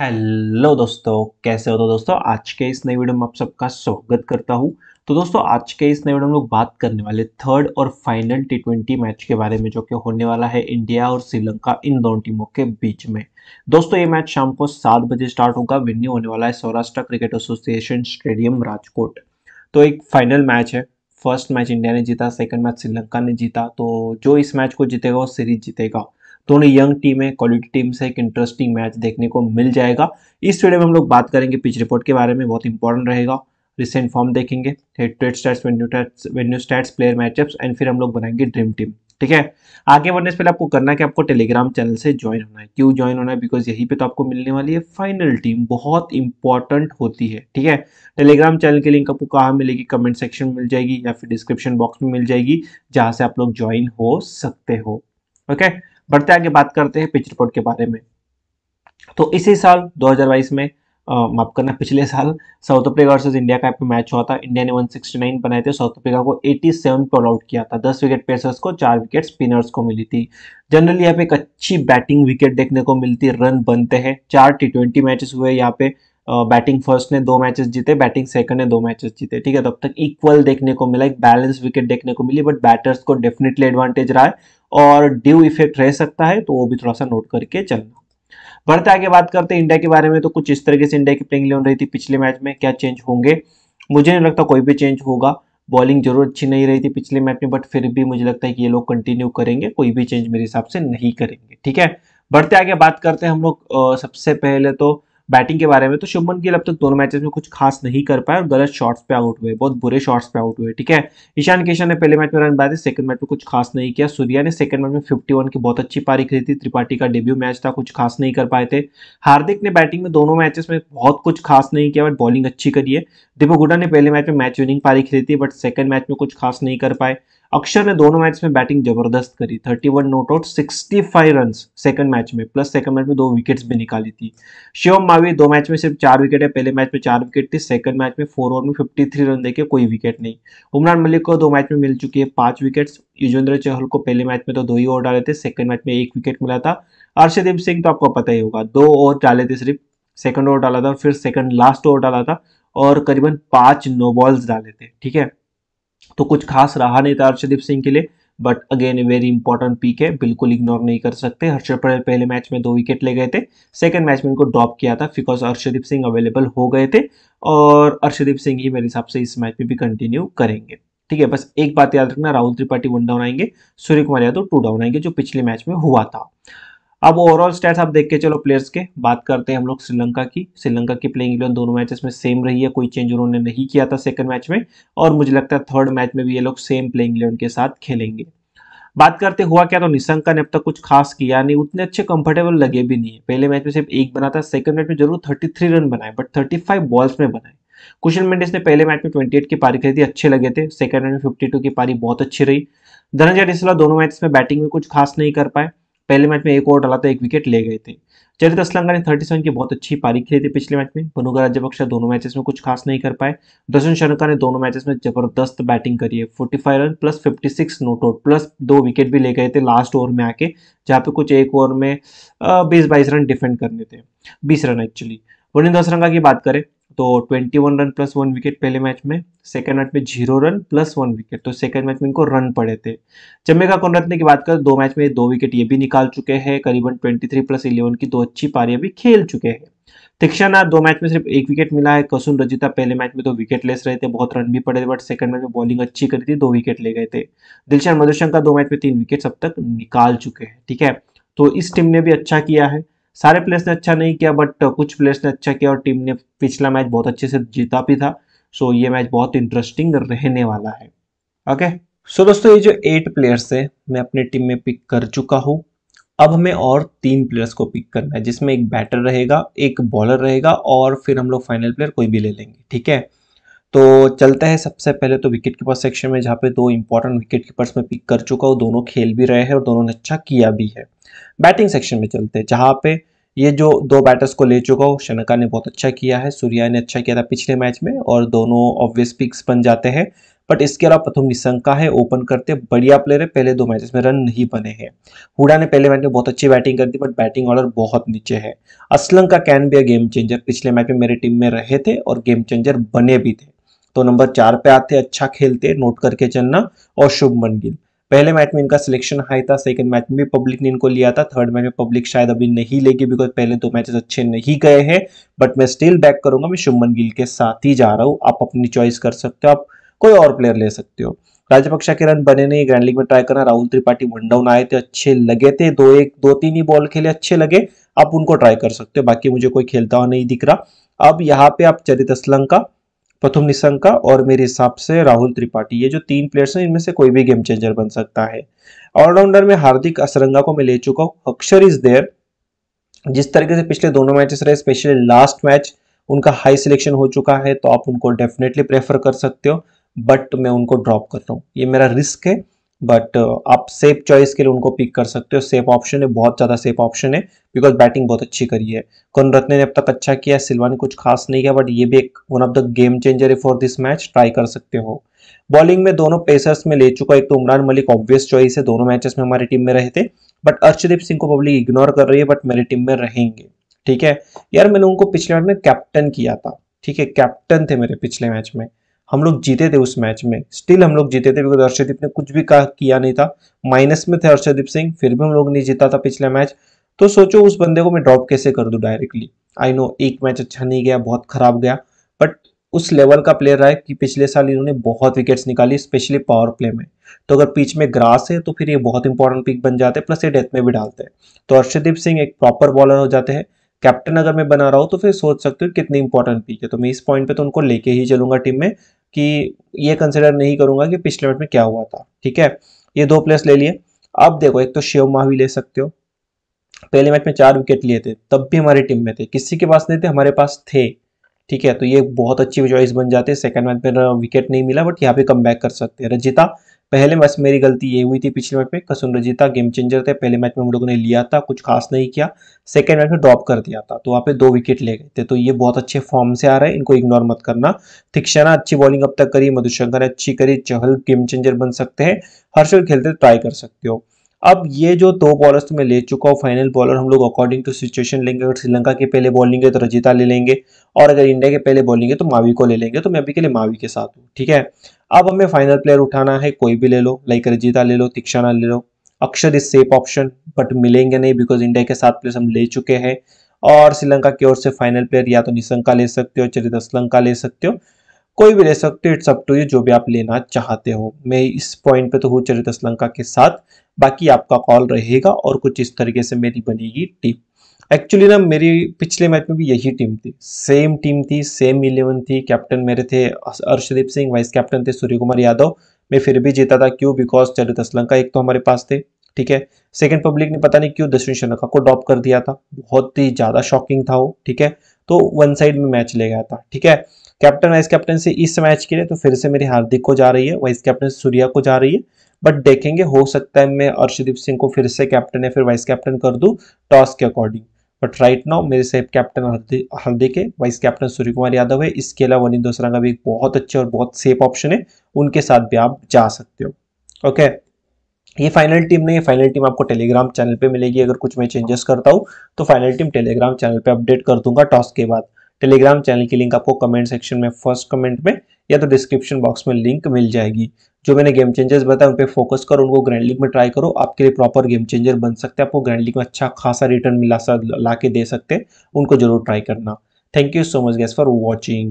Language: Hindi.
हेलो दोस्तों कैसे हो तो दोस्तों आज के इस नए वीडियो में आप सबका स्वागत करता हूँ तो दोस्तों आज के इस नए वीडियो में लोग बात करने वाले थर्ड और फाइनल टी ट्वेंटी मैच के बारे में जो कि होने वाला है इंडिया और श्रीलंका इन दोनों टीमों के बीच में दोस्तों ये मैच शाम को सात बजे स्टार्ट होगा विन्यू होने वाला है Saurashtra cricket association stadium Rajkot तो एक फाइनल मैच है फर्स्ट मैच इंडिया ने जीता सेकेंड मैच श्रीलंका ने जीता तो जो इस मैच को जीतेगा वो सीरीज जीतेगा दोनों यंग टीम है क्वालिटी टीम से एक इंटरेस्टिंग मैच देखने को मिल जाएगा इस वीडियो में हम लोग बात करेंगे पिच रिपोर्ट के बारे में बहुत इंपॉर्टेंट रहेगा रिसेंट फॉर्म देखेंगे प्लेयर मैचअप्स एंड फिर हम लोग बनाएंगे ड्रीम टीम ठीक है आगे बढ़ने से पहले आपको करना कि आपको टेलीग्राम चैनल से ज्वाइन होना है क्यों ज्वाइन होना है बिकॉज यही पे तो आपको मिलने वाली है फाइनल टीम बहुत इंपॉर्टेंट होती है ठीक है टेलीग्राम चैनल की लिंक आपको कहाँ मिलेगी कमेंट सेक्शन में मिल जाएगी या फिर डिस्क्रिप्शन बॉक्स में मिल जाएगी जहाँ से आप लोग ज्वाइन हो सकते हो ओके बढ़ते आगे बात करते हैं पिच रिकॉर्ड के बारे में तो इसी साल 2022 में माफ करना पिछले साल साउथ अफ्रीका वर्सेज इंडिया का मैच हुआ था इंडिया ने 169 बनाए थे साउथ अफ्रीका को 87 पर आउट किया था 10 विकेट पेसर्स को चार विकेट स्पिनर्स को मिली थी जनरली यहाँ पे एक अच्छी बैटिंग विकेट देखने को मिलती रन बनते हैं चार टी ट्वेंटी मैचेस हुए यहाँ पे बैटिंग फर्स्ट ने दो मैचेस जीते बैटिंग सेकंड ने दो मैचेस जीते ठीक है तब तक इक्वल देखने को मिला एक बैलेंस विकेट देखने को मिली बट बैटर्स को डेफिनेटली एडवांटेज रहा है और ड्यू इफेक्ट रह सकता है तो वो भी थोड़ा सा नोट करके चलना बढ़ते आगे बात करते हैं इंडिया के बारे में तो कुछ इस तरीके से इंडिया की प्लेइंग लेवन रही थी पिछले मैच में क्या चेंज होंगे मुझे नहीं लगता कोई भी चेंज होगा बॉलिंग जरूर अच्छी नहीं रही थी पिछले मैच में बट फिर भी मुझे लगता है कि ये लोग कंटिन्यू करेंगे कोई भी चेंज मेरे हिसाब से नहीं करेंगे ठीक है बढ़ते आगे बात करते हैं हम लोग सबसे पहले तो बैटिंग के बारे में तो शुभमन गिल अब तक दोनों मैचेस में कुछ खास नहीं कर पाए और गलत शॉट्स पे आउट हुए बहुत बुरे शॉट्स पे आउट हुए ठीक है ईशान किशन ने पहले मैच में रन बनाए थे सेकंड मैच में कुछ खास नहीं किया सूर्या ने सेकंड मैच में 51 की बहुत अच्छी पारी खरीदी थी त्रिपाठी का डेब्यू मैच था कुछ खास नहीं कर पाए थे हार्दिक ने बैटिंग में दोनों मैचेस में बहुत कुछ खास नहीं किया बट बॉलिंग अच्छी करी है दीपक गुडा ने पहले मैच में मैच विनिंग पारी खरीदी थी बट सेकंड मैच में कुछ खास नहीं कर पाए अक्षर ने दोनों मैच में बैटिंग जबरदस्त करी 31 not out sixty five run second match में प्लस सेकंड मैच में दो विकेट्स भी निकाली थी शिवम मावी दो मैच में सिर्फ चार विकेट है पहले मैच में चार विकेट थी सेकंड मैच में फोर ओवर में 53 रन देके कोई विकेट नहीं उमरान मलिक को दो मैच में मिल चुकी है पांच विकेट्स युजेंद्र चहल को पहले मैच में तो दो ही ओवर डाले थे सेकंड मैच में एक विकेट मिला था अर्षदीप सिंह तो आपको पता ही होगा दो ओवर डाले थे सिर्फ सेकंड ओवर डाला था फिर सेकंड लास्ट ओवर डाला था और करीबन पांच नो बॉल्स डाले थे ठीक है तो कुछ खास रहा नहीं था हर्षदीप सिंह के लिए but again very important pick है बिल्कुल इग्नोर नहीं कर सकते हर्षद पटेल पहले मैच में दो विकेट ले गए थे सेकंड मैच में इनको ड्रॉप किया था बिकॉज अर्षदीप सिंह अवेलेबल हो गए थे और अर्षदीप सिंह ही मेरे हिसाब से इस मैच में भी कंटिन्यू करेंगे ठीक है बस एक बात याद रखना राहुल त्रिपाठी वन डाउन आएंगे सूर्य कुमार यादव टू डाउन आएंगे जो पिछले मैच में हुआ था अब ओवरऑल स्टेट आप देख के चलो प्लेयर्स के बात करते हैं हम लोग श्रीलंका की श्रीलंका की प्लेइंग इलेवन दोनों मैचेस में सेम रही है कोई चेंज उन्होंने नहीं किया था सेकंड मैच में और मुझे लगता है थर्ड मैच में भी ये लोग सेम प्लेइंग इलेवन के साथ खेलेंगे बात करते हुआ क्या तो निशंका ने अब तक कुछ खास किया नहीं उतने अच्छे कंफर्टेबल लगे भी नहीं है पहले मैच में सिर्फ एक बना था सेकंड मैच में जरूर थर्टी रन बनाए बट थर्टी बॉल्स में बनाए कुशल मेंडिस ने पहले मैच में ट्वेंटी की पारी खरीदी थी अच्छे लगे थे सेकंड मैच में फिफ्टी की पारी बहुत अच्छी रही धनंजय डिसला दोनों मैच में बैटिंग में कुछ खास नहीं कर पाए पहले मैच में एक ओवर डाला था तो एक विकेट ले गए थे चरित असलंगा ने 37 की बहुत अच्छी पारी खेली थी पिछले मैच में मनुगा राज्यपक्षा दोनों मैचेस में कुछ खास नहीं कर पाए दर्शन शर्मा ने दोनों मैचेस में जबरदस्त बैटिंग करी है 45 run plus six not out plus दो विकेट भी ले गए थे लास्ट ओवर में आके जहाँ पे कुछ एक ओवर में बीस बाईस रन डिफेंड करने थे बीस रन एक्चुअली वनिंद असरंगा की बात करें तो 21 रन प्लस वन विकेट पहले मैच में सेकंड मैच में zero run plus one wicket तो सेकंड मैच में इनको रन पड़े थे चमेका कोनरत्ने की बात करें दो मैच में दो विकेट ये भी निकाल चुके हैं करीबन 23 प्लस इलेवन की दो अच्छी पारियां भी खेल चुके हैं तीक्षणा दो मैच में सिर्फ एक विकेट मिला है कसुन रजिता पहले मैच में तो विकेट लेस रहे थे बहुत रन भी पड़े थे बट सेकंड मैच में बॉलिंग अच्छी करी थी दो विकेट ले गए थे दिलशान मधुशंका दो मैच में तीन विकेट अब तक निकाल चुके हैं ठीक है तो इस टीम ने भी अच्छा किया है सारे प्लेयर्स ने अच्छा नहीं किया बट कुछ प्लेयर्स ने अच्छा किया और टीम ने पिछला मैच बहुत अच्छे से जीता भी था सो ये मैच बहुत इंटरेस्टिंग रहने वाला है ओके सो दोस्तों ये जो एट प्लेयर्स है मैं अपने टीम में पिक कर चुका हूँ अब हमें और तीन प्लेयर्स को पिक करना है जिसमें एक बैटर रहेगा एक बॉलर रहेगा और फिर हम लोग फाइनल प्लेयर कोई भी ले लेंगे ठीक है तो चलते हैं सबसे पहले तो विकेट कीपर सेक्शन में जहाँ पे दो इंपॉर्टेंट विकेट कीपर्स में पिक कर चुका हूँ दोनों खेल भी रहे हैं और दोनों ने अच्छा किया भी है बैटिंग सेक्शन में चलते हैं जहाँ पे ये जो दो बैटर्स को ले चुका हूँ शनका ने बहुत अच्छा किया है सूर्या ने अच्छा किया था पिछले मैच में और दोनों ऑब्वियस पिक्स बन जाते हैं बट इसके अलावा प्रथम निशंका है ओपन करते बढ़िया प्लेयर है पहले दो मैचेस में रन नहीं बने हैं हुडा ने पहले मैच में बहुत अच्छी बैटिंग कर दी बट बैटिंग ऑर्डर बहुत नीचे है असलंग का कैन भी अ गेम चेंजर पिछले मैच में मेरे टीम में रहे थे और गेम चेंजर बने भी थे तो नंबर चार पे आते अच्छा खेलते नोट करके चलना और शुभमन गिल पहले मैच में इनका सिलेक्शन हाई था सेकंड मैच में भी पब्लिक ने इनको लिया था थर्ड मैच में पब्लिक शायद अभी नहीं लेगी बिकॉज पहले दो मैचेस अच्छे नहीं गए हैं बट मैं स्टिल बैक करूंगा मैं शुभमन गिल के साथ ही जा रहा हूँ आप अपनी चॉइस कर सकते हो आप कोई और प्लेयर ले सकते हो राजपक्षा के रन बने नहीं ग्रैंड लीग में ट्राई करना राहुल त्रिपाठी वन डाउन आए थे अच्छे लगे थे दो एक दो तीन ही बॉल खेले अच्छे लगे आप उनको ट्राई कर सकते हो बाकी मुझे कोई खेलता हुआ नहीं दिख रहा अब यहाँ पे आप चरित असलंका प्रथम निशंका और मेरे हिसाब से राहुल त्रिपाठी ये जो तीन प्लेयर्स हैं इनमें से कोई भी गेम चेंजर बन सकता है ऑलराउंडर में हार्दिक असरंगा को मैं ले चुका हूँ अक्षर इज देयर जिस तरीके से पिछले दोनों मैचेस रहे स्पेशली लास्ट मैच उनका हाई सिलेक्शन हो चुका है तो आप उनको डेफिनेटली प्रेफर कर सकते हो बट मैं उनको ड्रॉप कर रहा हूँ ये मेरा रिस्क है बट uh, आप सेफ चॉइस के लिए उनको पिक कर सकते हो सेफ ऑप्शन है बहुत ज़्यादा सेफ ऑप्शन है बिकॉज बैटिंग बहुत अच्छी करी है कौन रत्न ने अब तक अच्छा किया सिल्वा ने कुछ खास नहीं किया बट ये भी एक one of the game changer है फॉर दिस मैच ट्राई कर सकते हो बॉलिंग में दोनों पेसर्स में ले चुका एक तो उमरान मलिक ऑब्वियस चॉइस है दोनों मैचेस में हमारी टीम में रहे थे बट अर्शदीप सिंह को पब्लिक इग्नोर कर रही है बट मेरी टीम में रहेंगे ठीक है यार मैंने उनको पिछले मैच में कैप्टन किया था ठीक है कैप्टन थे मेरे पिछले मैच में हम लोग जीते थे उस मैच में स्टिल हम लोग जीते थे बिकॉज अर्षदीप ने कुछ भी कहा किया नहीं था माइनस में थे अर्षदीप सिंह फिर भी हम लोग नहीं जीता था पिछला मैच तो सोचो उस बंदे को मैं ड्रॉप कैसे कर दू डायरेक्टली आई नो एक मैच अच्छा नहीं गया बहुत खराब गया बट उस लेवल का प्लेयर रहा है कि पिछले साल इन्होंने बहुत विकेट्स निकाली स्पेशली पावर प्ले में तो अगर पिच में ग्रास है तो फिर ये बहुत इंपॉर्टेंट पिक बन जाते हैं प्लस ये डेथ में भी डालते हैं तो अर्षदीप सिंह एक प्रॉपर बॉलर हो जाते हैं कैप्टन अगर मैं बना रहा हूँ तो फिर सोच सकते हो कितनी इंपॉर्टेंट पीक है तो मैं इस पॉइंट पे तो उनको लेके ही चलूंगा टीम में कि ये कंसिडर नहीं करूंगा कि पिछले मैच में क्या हुआ था ठीक है ये दो प्लेयर्स ले लिए अब देखो एक तो शिव भी ले सकते हो पहले मैच में चार विकेट लिए थे तब भी हमारी टीम में थे किसी के पास नहीं थे हमारे पास थे ठीक है तो ये बहुत अच्छी चॉइस बन जाते हैं सेकंड मैच में विकेट नहीं मिला बट यहाँ पे कम कर सकते हैं रजिता पहले मैच मेरी गलती ये हुई थी पिछले मैच में कसुन रजिता गेम चेंजर थे पहले मैच में हम लोगों ने लिया था कुछ खास नहीं किया सेकेंड मैच में ड्रॉप कर दिया था तो वहाँ पे दो विकेट ले गए थे तो ये बहुत अच्छे फॉर्म से आ रहे हैं इनको इग्नोर मत करना थिक्षणा अच्छी बॉलिंग अब तक करी मधुशंकर अच्छी करी चहल गेम चेंजर बन सकते हैं हर्षल खेलते ट्राई कर सकते हो अब ये जो दो बॉलर्स तो मैं ले चुका हूँ फाइनल बॉलर हम लोग अकॉर्डिंग टू सिचुएशन लेंगे अगर श्रीलंका के पहले बॉलिंग है तो रजिता ले लेंगे और अगर इंडिया के पहले बॉलिंग है तो मावी को ले लेंगे तो मैं अभी के लिए मावी के साथ हूँ ठीक है अब हमें फाइनल प्लेयर उठाना है कोई भी ले लो लाइक रजिता ले लो तिक्षाना ले लो अक्षर इज सेफ ऑप्शन बट मिलेंगे नहीं बिकॉज इंडिया के साथ प्लेयर्स हम ले चुके हैं और श्रीलंका की ओर से फाइनल प्लेयर या तो निशंका ले सकते हो चरित चरितश्लंका ले सकते हो कोई भी ले सकते हो इट्स अप टू यू जो भी आप लेना चाहते हो मैं इस पॉइंट पे तो हूँ चरितश्लंका के साथ बाकी आपका कॉल रहेगा और कुछ इस तरीके से मेरी बनेगी टीम एक्चुअली ना मेरी पिछले मैच में भी यही टीम थी सेम टीम थी सेम इलेवन थी कैप्टन मेरे थे अर्षदीप सिंह वाइस कैप्टन थे सूर्य कुमार यादव मैं फिर भी जीता था क्यों बिकॉज चलित असलंका एक तो हमारे पास थे ठीक है सेकंड पब्लिक ने पता नहीं क्यों दसवीं शनका को ड्रॉप कर दिया था बहुत ही ज़्यादा शॉकिंग था वो ठीक है तो वन साइड में मैच ले गया था ठीक है कैप्टन वाइस कैप्टन से इस मैच के लिए तो फिर से मेरी हार्दिक को जा रही है वाइस कैप्टन सूर्या को जा रही है बट देखेंगे हो सकता है मैं अर्षदीप सिंह को फिर से कैप्टन या फिर वाइस कैप्टन कर दूँ टॉस के अकॉर्डिंग बट राइट नाउ मेरे से कैप्टन हार्दिक के वाइस कैप्टन सूर्य कुमार यादव है इसके अलावा वनिंद दोसरा का भी एक बहुत अच्छे और बहुत सेफ ऑप्शन है उनके साथ भी आप जा सकते हो ओके ये फाइनल टीम नहीं है फाइनल टीम आपको टेलीग्राम चैनल पे मिलेगी अगर कुछ मैं चेंजेस करता हूँ तो फाइनल टीम टेलीग्राम चैनल पे अपडेट कर दूंगा टॉस के बाद टेलीग्राम चैनल की लिंक आपको कमेंट सेक्शन में फर्स्ट कमेंट में या तो डिस्क्रिप्शन बॉक्स में लिंक मिल जाएगी जो मैंने गेम चेंजर्स बताया उन पर फोकस करो उनको ग्रैंड लीग में ट्राई करो आपके लिए प्रॉपर गेम चेंजर बन सकते हैं आपको ग्रैंड लीग में अच्छा खासा रिटर्न मिला सा ला के दे सकते हैं उनको जरूर ट्राई करना thank you so much guys for watching